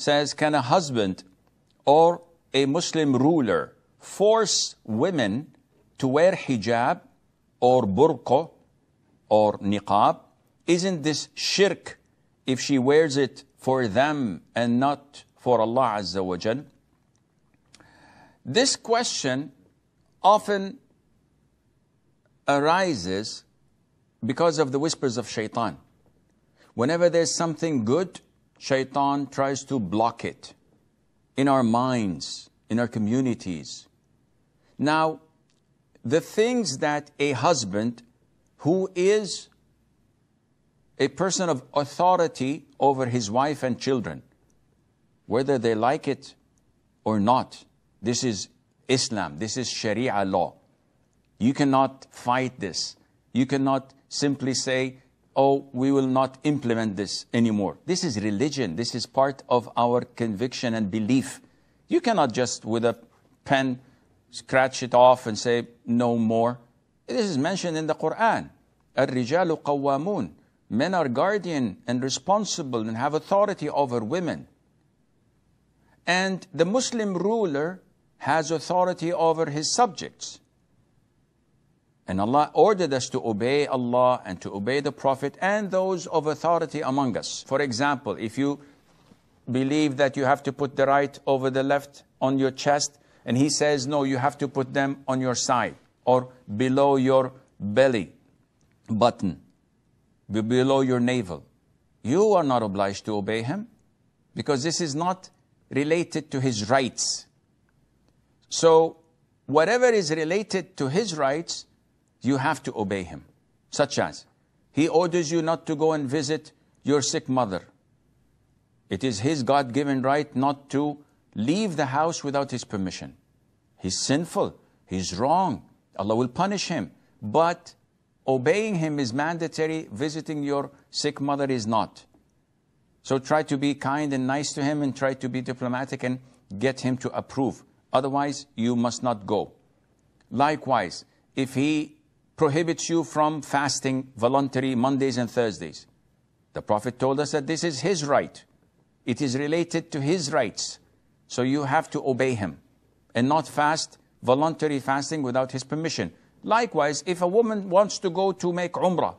says, Can a husband or a Muslim ruler force women to wear hijab or burqa or niqab? Isn't this shirk if she wears it for them and not for Allah Azza wa Jal? This question often arises because of the whispers of shaitan. Whenever there's something good Shaitan tries to block it in our minds, in our communities. Now, the things that a husband who is a person of authority over his wife and children, whether they like it or not, this is Islam, this is Sharia law. You cannot fight this. You cannot simply say, oh, we will not implement this anymore. This is religion. This is part of our conviction and belief. You cannot just with a pen scratch it off and say, no more. This is mentioned in the Quran. الرجال قوامون. Men are guardian and responsible and have authority over women. And the Muslim ruler has authority over his subjects. And Allah ordered us to obey Allah and to obey the Prophet and those of authority among us. For example, if you believe that you have to put the right over the left on your chest, and he says, no, you have to put them on your side or below your belly button, below your navel. You are not obliged to obey him because this is not related to his rights. So whatever is related to his rights, you have to obey him. Such as, he orders you not to go and visit your sick mother. It is his God-given right not to leave the house without his permission. He's sinful. He's wrong. Allah will punish him. But obeying him is mandatory. Visiting your sick mother is not. So try to be kind and nice to him and try to be diplomatic and get him to approve. Otherwise, you must not go. Likewise, if he prohibits you from fasting voluntary Mondays and Thursdays. The Prophet told us that this is his right. It is related to his rights. So you have to obey him and not fast voluntary fasting without his permission. Likewise, if a woman wants to go to make umrah,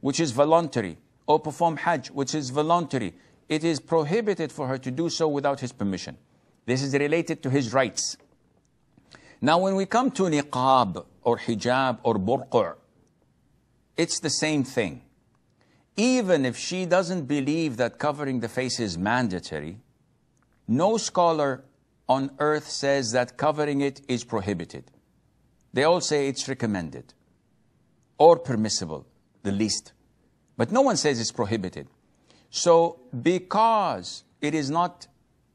which is voluntary, or perform hajj, which is voluntary, it is prohibited for her to do so without his permission. This is related to his rights. Now, when we come to niqab, or hijab or burqa. It's the same thing. Even if she doesn't believe that covering the face is mandatory, no scholar on earth says that covering it is prohibited. They all say it's recommended or permissible, the least. But no one says it's prohibited. So because it is not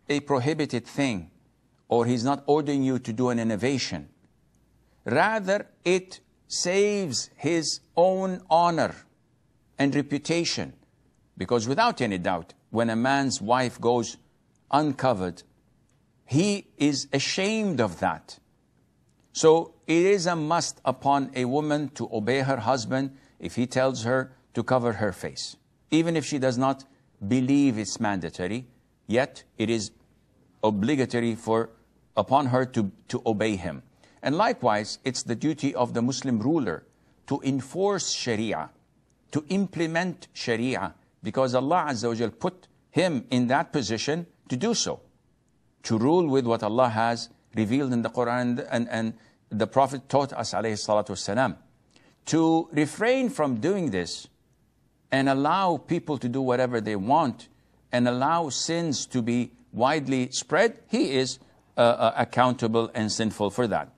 a prohibited thing, or he's not ordering you to do an innovation, Rather, it saves his own honor and reputation. Because without any doubt, when a man's wife goes uncovered, he is ashamed of that. So it is a must upon a woman to obey her husband if he tells her to cover her face. Even if she does not believe it's mandatory, yet it is obligatory for upon her to, to obey him. And likewise, it's the duty of the Muslim ruler to enforce Sharia, to implement Sharia, because Allah Azza wa put him in that position to do so, to rule with what Allah has revealed in the Quran and, and the Prophet taught us والسلام, to refrain from doing this and allow people to do whatever they want and allow sins to be widely spread, he is uh, uh accountable and sinful for that.